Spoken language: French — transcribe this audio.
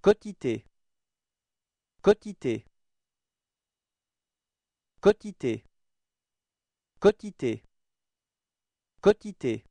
Cotité, cotité, cotité, cotité, cotité.